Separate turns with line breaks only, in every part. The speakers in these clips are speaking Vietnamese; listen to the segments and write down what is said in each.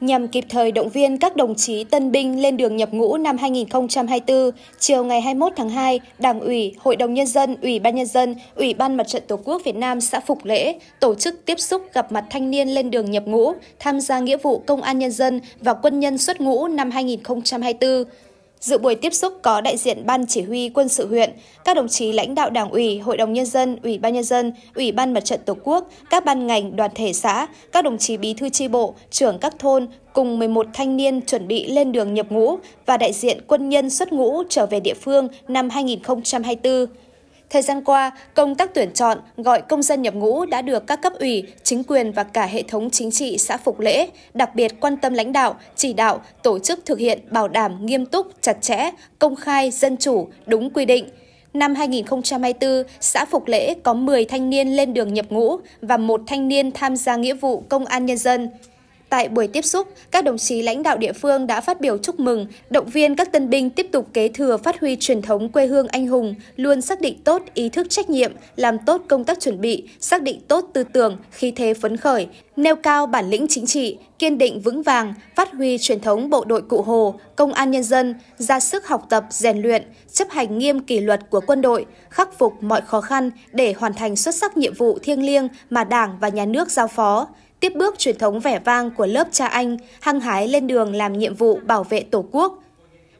Nhằm kịp thời động viên các đồng chí tân binh lên đường nhập ngũ năm 2024, chiều ngày 21 tháng 2, Đảng ủy, Hội đồng Nhân dân, Ủy ban Nhân dân, Ủy ban Mặt trận Tổ quốc Việt Nam xã Phục Lễ tổ chức tiếp xúc gặp mặt thanh niên lên đường nhập ngũ, tham gia nghĩa vụ công an nhân dân và quân nhân xuất ngũ năm 2024. Dự buổi tiếp xúc có đại diện Ban Chỉ huy Quân sự huyện, các đồng chí lãnh đạo Đảng ủy, Hội đồng Nhân dân, Ủy ban Nhân dân, Ủy ban Mặt trận Tổ quốc, các ban ngành, đoàn thể xã, các đồng chí bí thư tri bộ, trưởng các thôn cùng 11 thanh niên chuẩn bị lên đường nhập ngũ và đại diện quân nhân xuất ngũ trở về địa phương năm 2024. Thời gian qua, công tác tuyển chọn, gọi công dân nhập ngũ đã được các cấp ủy, chính quyền và cả hệ thống chính trị xã Phục Lễ đặc biệt quan tâm lãnh đạo, chỉ đạo, tổ chức thực hiện bảo đảm nghiêm túc, chặt chẽ, công khai, dân chủ, đúng quy định. Năm 2024, xã Phục Lễ có 10 thanh niên lên đường nhập ngũ và một thanh niên tham gia nghĩa vụ công an nhân dân. Tại buổi tiếp xúc, các đồng chí lãnh đạo địa phương đã phát biểu chúc mừng, động viên các tân binh tiếp tục kế thừa phát huy truyền thống quê hương anh hùng, luôn xác định tốt ý thức trách nhiệm, làm tốt công tác chuẩn bị, xác định tốt tư tưởng, khí thế phấn khởi, nêu cao bản lĩnh chính trị, kiên định vững vàng, phát huy truyền thống bộ đội cụ Hồ, công an nhân dân, ra sức học tập, rèn luyện, chấp hành nghiêm kỷ luật của quân đội, khắc phục mọi khó khăn để hoàn thành xuất sắc nhiệm vụ thiêng liêng mà Đảng và Nhà nước giao phó tiếp bước truyền thống vẻ vang của lớp cha anh, hăng hái lên đường làm nhiệm vụ bảo vệ Tổ quốc.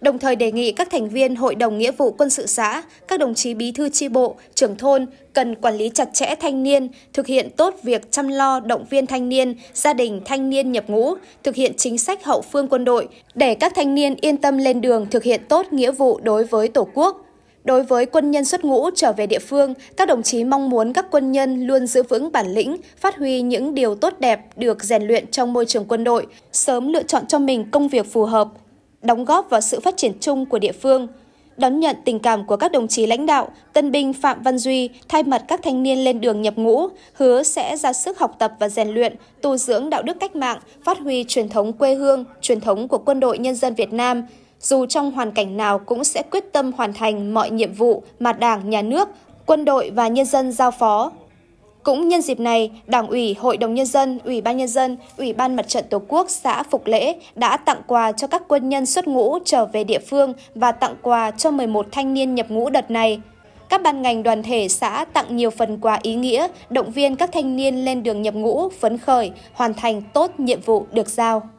Đồng thời đề nghị các thành viên Hội đồng Nghĩa vụ Quân sự xã, các đồng chí bí thư chi bộ, trưởng thôn cần quản lý chặt chẽ thanh niên, thực hiện tốt việc chăm lo động viên thanh niên, gia đình thanh niên nhập ngũ, thực hiện chính sách hậu phương quân đội để các thanh niên yên tâm lên đường thực hiện tốt nghĩa vụ đối với Tổ quốc Đối với quân nhân xuất ngũ trở về địa phương, các đồng chí mong muốn các quân nhân luôn giữ vững bản lĩnh, phát huy những điều tốt đẹp được rèn luyện trong môi trường quân đội, sớm lựa chọn cho mình công việc phù hợp, đóng góp vào sự phát triển chung của địa phương. Đón nhận tình cảm của các đồng chí lãnh đạo, tân binh Phạm Văn Duy thay mặt các thanh niên lên đường nhập ngũ, hứa sẽ ra sức học tập và rèn luyện, tu dưỡng đạo đức cách mạng, phát huy truyền thống quê hương, truyền thống của quân đội nhân dân Việt Nam – dù trong hoàn cảnh nào cũng sẽ quyết tâm hoàn thành mọi nhiệm vụ mà Đảng, Nhà nước, quân đội và nhân dân giao phó. Cũng nhân dịp này, Đảng ủy, Hội đồng Nhân dân, Ủy ban Nhân dân, Ủy ban Mặt trận Tổ quốc xã Phục Lễ đã tặng quà cho các quân nhân xuất ngũ trở về địa phương và tặng quà cho 11 thanh niên nhập ngũ đợt này. Các ban ngành đoàn thể xã tặng nhiều phần quà ý nghĩa, động viên các thanh niên lên đường nhập ngũ, phấn khởi, hoàn thành tốt nhiệm vụ được giao.